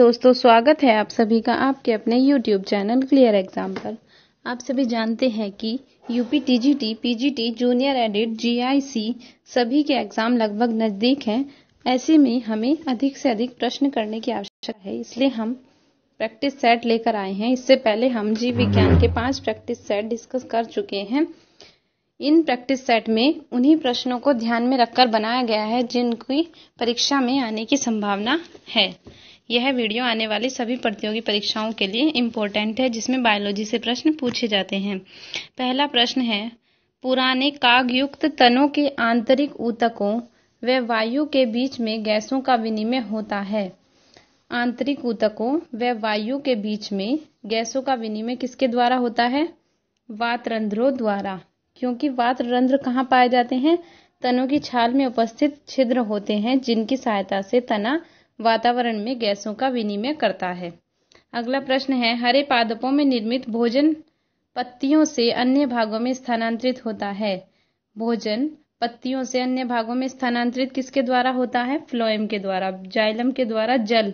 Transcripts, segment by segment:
दोस्तों स्वागत है आप सभी का आपके अपने YouTube चैनल क्लियर एग्जाम पर आप सभी जानते हैं कि यूपी टीजीटी पीजीटी जूनियर एडिट जीआईसी सभी के एग्जाम लगभग नज़दीक हैं ऐसे में हमें अधिक से अधिक प्रश्न करने की आवश्यकता है इसलिए हम प्रैक्टिस सेट लेकर आए हैं इससे पहले हम जीव विज्ञान के पांच प्रैक्टिस सेट डिस्कस कर चुके हैं इन प्रैक्टिस सेट में उन्हीं प्रश्नों को ध्यान में रखकर बनाया गया है जिनकी परीक्षा में आने की संभावना है यह वीडियो आने वाली सभी प्रतियोगी परीक्षाओं के लिए इम्पोर्टेंट है जिसमें बायोलॉजी से प्रश्न पूछे जाते हैं पहला प्रश्न है पुराने कागयुक्त तनों के आंतरिक ऊतकों व वायु के बीच में गैसों का विनिमय होता है आंतरिक ऊतकों व वायु के बीच में गैसों का विनिमय किसके द्वारा होता है वातरंध्रों द्वारा क्योंकि वातरंध्र कहाँ पाए जाते हैं तनों की छाल में उपस्थित छिद्र होते हैं जिनकी सहायता से तना वातावरण में गैसों का विनिमय करता है अगला प्रश्न है हरे पादपों में निर्मित भोजन पत्तियों से अन्य भागों में स्थानांतरित होता है भोजन पत्तियों से अन्य भागों में स्थानांतरित किसके द्वारा होता है फ्लोएम के द्वारा जाइलम के द्वारा जल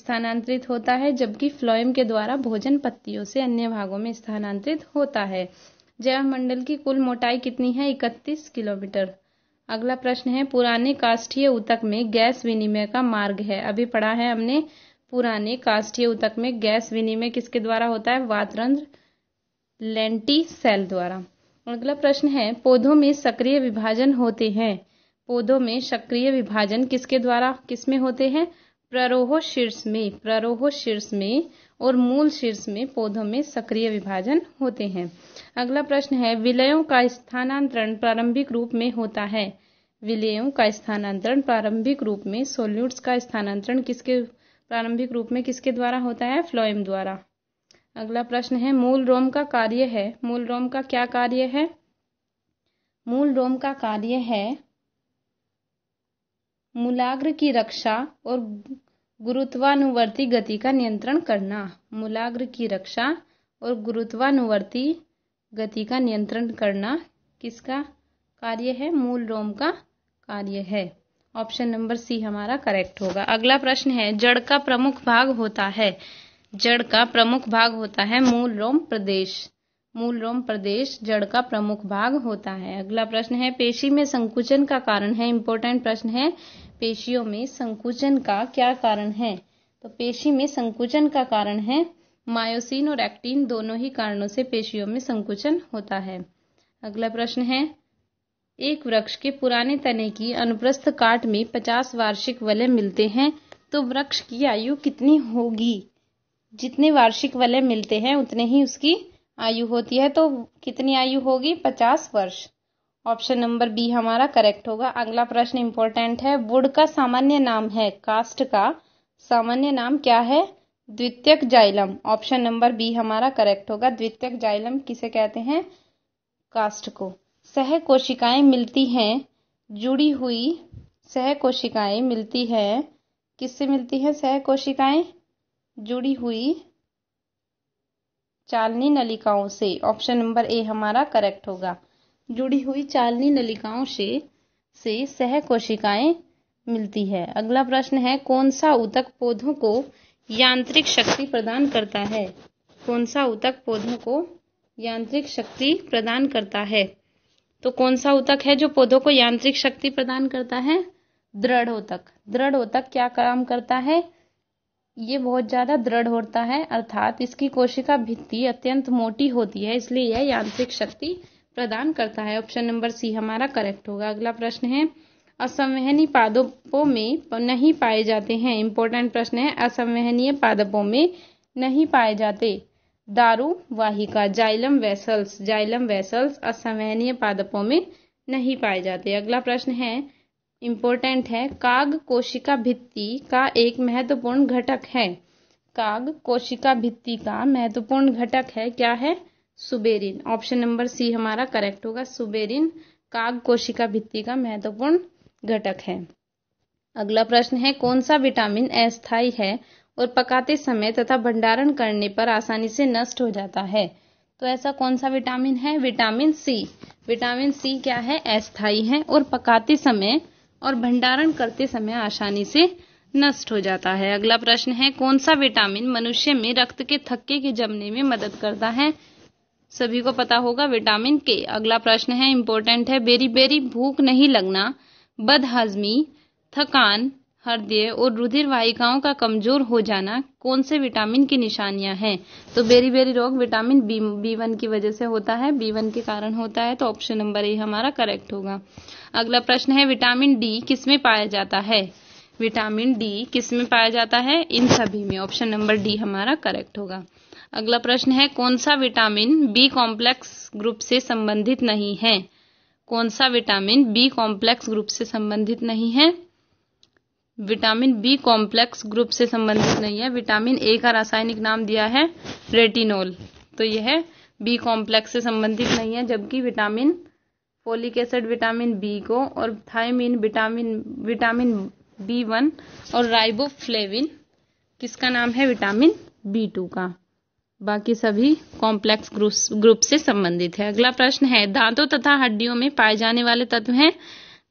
स्थानांतरित होता है जबकि फ्लोएम के द्वारा भोजन पत्तियों से अन्य भागों में स्थानांतरित होता है जैव मंडल की कुल मोटाई कितनी है इकतीस किलोमीटर अगला प्रश्न है पुराने काष्ठीय उतक में गैस विनिमय का मार्ग है अभी पढ़ा है हमने पुराने काष्ठीय उतक में गैस विनिमय किसके द्वारा होता है वातरंध्र लेंटी सेल द्वारा अगला प्रश्न है पौधों में सक्रिय विभाजन होते हैं पौधों में सक्रिय विभाजन किसके द्वारा किसमें होते हैं प्ररोह शीर्ष में प्ररोह शीर्ष में और मूल शीर्ष में पौधों में सक्रिय विभाजन होते हैं अगला प्रश्न है विलयों का स्थानांतरण प्रारंभिक रूप में होता है विलयों का स्थानांतरण प्रारंभिक रूप में सोल्यूट्स का स्थानांतरण किसके प्रारंभिक रूप में किसके द्वारा होता है फ्लोएम द्वारा अगला प्रश्न है मूल रोम का कार्य है मूल रोम का क्या कार्य है मूल रोम का कार्य है मूलाग्र की रक्षा और गुरुत्वानुवर्ती गति का नियंत्रण करना मूलाग्र की रक्षा और गुरुत्वानुवर्ती गति का नियंत्रण करना किसका कार्य है मूल रोम का कार्य है ऑप्शन नंबर सी हमारा करेक्ट होगा अगला प्रश्न है जड़ का प्रमुख भाग होता है जड़ का प्रमुख भाग होता है मूल रोम प्रदेश मूल रोम प्रदेश जड़ का प्रमुख भाग होता है अगला प्रश्न है पेशी में संकुचन का कारण है इंपोर्टेंट प्रश्न है पेशियों में संकुचन का क्या कारण है तो पेशी में संकुचन का कारण है मायोसिन और एक्टिन दोनों ही कारणों से पेशियों में संकुचन होता है अगला प्रश्न है एक वृक्ष के पुराने तने की अनुप्रस्थ काट में पचास वार्षिक वलय मिलते हैं तो वृक्ष की आयु कितनी होगी जितने वार्षिक वलय मिलते हैं उतने ही उसकी आयु होती है तो कितनी आयु होगी पचास वर्ष ऑप्शन नंबर बी हमारा करेक्ट होगा अगला प्रश्न इंपॉर्टेंट है वुड का सामान्य नाम है कास्ट का सामान्य नाम क्या है द्वितीयक जाइलम ऑप्शन नंबर बी हमारा करेक्ट होगा द्वितीयक जाइलम किसे कहते हैं कास्ट को सह कोशिकाएं मिलती हैं जुड़ी हुई सह कोशिकाएं मिलती है किससे मिलती है सह कोशिकाएं जुड़ी हुई चालनी नलिकाओं से ऑप्शन नंबर ए हमारा करेक्ट होगा जुड़ी हुई चालनी नलिकाओं से से सह कोशिकाएं मिलती है अगला प्रश्न है कौन सा ऊतक पौधों को यांत्रिक शक्ति प्रदान करता है कौन सा ऊतक पौधों को यांत्रिक शक्ति प्रदान करता है तो कौन सा ऊतक है जो पौधों को यांत्रिक शक्ति प्रदान करता है दृढ़ ऊतक दृढ़ ऊतक क्या काम करता है ये बहुत ज्यादा दृढ़ होता है अर्थात इसकी कोशिका भित्ति अत्यंत मोटी होती है इसलिए यह यांत्रिक शक्ति प्रदान करता है ऑप्शन नंबर सी हमारा करेक्ट होगा अगला प्रश्न है असंवहनी पादपों में नहीं पाए जाते हैं इंपॉर्टेंट प्रश्न है असंवहनीय पादपों में नहीं पाए जाते दारू वाहिका जाइलम वेसल्स जाइलम वेसल्स असंवहनीय पादपों में नहीं पाए जाते अगला प्रश्न है इंपॉर्टेंट है काग कोशिका भित्ति का एक महत्वपूर्ण घटक है काग कोशिका भित्ति का महत्वपूर्ण घटक है क्या है सुबेरिन ऑप्शन नंबर सी हमारा करेक्ट होगा सुबेरिन काग कोशिका भित्ति का महत्वपूर्ण घटक है अगला प्रश्न है कौन सा विटामिन अस्थाई है और पकाते समय तथा भंडारण करने पर आसानी से नष्ट हो जाता है तो ऐसा कौन सा विटामिन है विटामिन सी विटामिन सी क्या है अस्थाई है और पकाते समय और भंडारण करते समय आसानी से नष्ट हो जाता है अगला प्रश्न है कौन सा विटामिन मनुष्य में रक्त के थक्के के जमने में मदद करता है सभी को पता होगा विटामिन के अगला प्रश्न है इम्पोर्टेंट है बेरी बेरी भूख नहीं लगना बदहजमी थकान हृदय और रुधिर वाहिकाओं का कमजोर हो जाना कौन से विटामिन की निशानियां हैं तो बेरी बेरी रोग विटामिन बी बी वन की वजह से होता है बी वन के कारण होता है तो ऑप्शन नंबर ए हमारा करेक्ट होगा अगला प्रश्न है विटामिन डी किसमें पाया जाता है विटामिन डी किसमें पाया जाता है इन सभी में ऑप्शन नंबर डी हमारा करेक्ट होगा अगला प्रश्न है कौन सा विटामिन बी कॉम्प्लेक्स ग्रुप से संबंधित नहीं है कौन सा विटामिन बी कॉम्प्लेक्स ग्रुप से संबंधित नहीं है विटामिन बी कॉम्प्लेक्स ग्रुप से संबंधित नहीं है विटामिन ए का रासायनिक नाम दिया है रेटिनोल तो यह बी कॉम्प्लेक्स से संबंधित नहीं है जबकि vitamin folic acid vitamin B को और thiamine vitamin vitamin B one और राइबोफ्लेविन किसका नाम है विटामिन बी टू का बाकी सभी कॉम्प्लेक्स ग्रुप से संबंधित है अगला प्रश्न है दांतों तथा हड्डियों में पाए जाने वाले तत्व हैं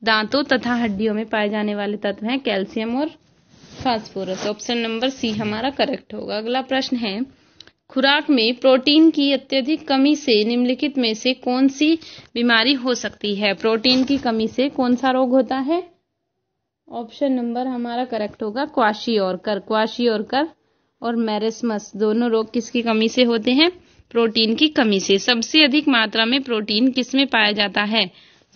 दांतों तथा हड्डियों में पाए जाने वाले तत्व हैं कैल्शियम और फास्फोरस ऑप्शन नंबर सी हमारा करेक्ट होगा अगला प्रश्न है खुराक में प्रोटीन की अत्यधिक कमी से निम्नलिखित में से कौन सी बीमारी हो सकती है प्रोटीन की कमी से कौन सा रोग होता है ऑप्शन नंबर हमारा करेक्ट होगा क्वाशी और कर क्वाशी और कर और मैरसमस दोनों रोग किसकी कमी से होते हैं प्रोटीन की कमी से सबसे अधिक मात्रा में प्रोटीन किस में पाया जाता है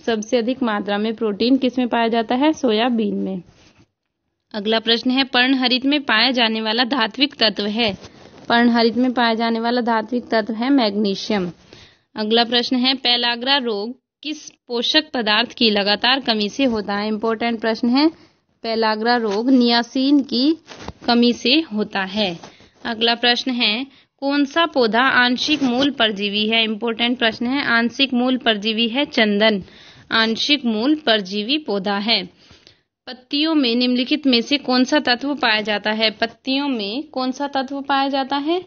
सबसे अधिक मात्रा में प्रोटीन किस में पाया जाता है सोयाबीन में अगला प्रश्न है पर्णहरित में पाया जाने वाला धात्विक तत्व है पर्णहरित में पाया जाने वाला धात्विक तत्व है मैग्नीशियम अगला प्रश्न है पैलाग्रा रोग किस पोषक पदार्थ की लगातार कमी से होता है इंपॉर्टेंट प्रश्न है पैलाग्रा रोग नियासीन की कमी से होता है अगला प्रश्न है कौन सा पौधा आंशिक मूल परजीवी है इम्पोर्टेंट प्रश्न है आंशिक मूल परजीवी है चंदन आंशिक मूल परजीवी पौधा है पत्तियों में निम्नलिखित में से कौन सा तत्व पाया जाता है पत्तियों में कौन सा तत्व पाया जाता है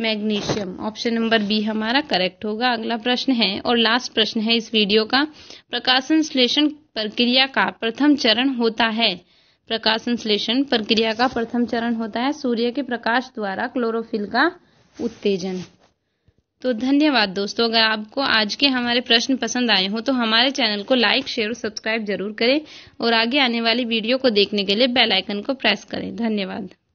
मैग्नीशियम ऑप्शन नंबर बी हमारा करेक्ट होगा अगला प्रश्न है और लास्ट प्रश्न है इस वीडियो का प्रकाशन श्लेषण प्रक्रिया का प्रथम चरण होता है प्रकाश संश्लेषण प्रक्रिया का प्रथम चरण होता है सूर्य के प्रकाश द्वारा क्लोरोफिल का उत्तेजन तो धन्यवाद दोस्तों अगर आपको आज के हमारे प्रश्न पसंद आए हो तो हमारे चैनल को लाइक शेयर और सब्सक्राइब जरूर करें और आगे आने वाली वीडियो को देखने के लिए बेल आइकन को प्रेस करें धन्यवाद